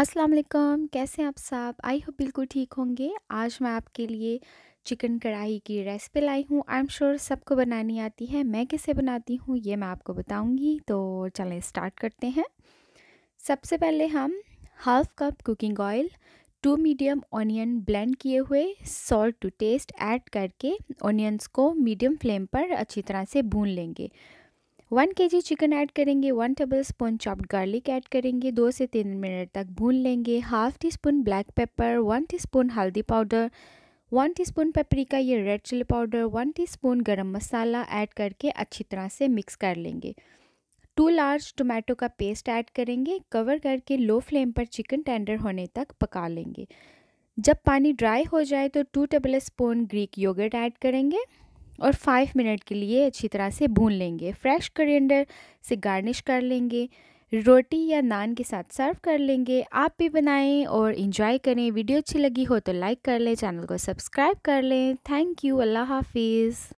अस्सलाम वालेकुम कैसे हैं आप साहब आई होप बिल्कुल ठीक होंगे आज मैं आपके लिए चिकन कढ़ाई की रेसिपी लाई हूँ आई एम श्योर सबको बनानी आती है मैं कैसे बनाती हूँ ये मैं आपको बताऊँगी तो चलें स्टार्ट करते हैं सबसे पहले हम half cup cooking oil to medium onion blend किए हुए सॉल्ट टू टेस्ट ऐड करके ऑनियंस को मीडियम फ्लेम पर अच्छी तरह से भून लेंगे one K G chicken add करेंगे one tablespoon chopped garlic add करेंगे दो से तीन मिनट तक भून लेंगे half teaspoon black pepper one teaspoon हल्दी पाउडर वन टीस्पून पेपरिका या red chili powder one teaspoon garam मसाला ऐड करके अच्छी तरह से मिक्स कर लेंगे टू लार्ज टोमेटो का पेस्ट ऐड करेंगे कवर करके लो फ्लेम पर चिकन टेंडर होने तक पका लेंगे जब पानी ड्राई हो जाए तो two tablespoon Greek yogurt add करेंगे और फाइव मिनट के लिए अच्छी तरह से भून लेंगे फ्रेश करियंडर से गार्निश कर लेंगे रोटी या नान के साथ सर्व कर लेंगे आप भी बनाएं और इन्जॉय करें वीडियो अच्छी लगी हो तो लाइक कर लें चैनल को सब्सक्राइब कर लें थैंक यू अल्लाह हाफिज़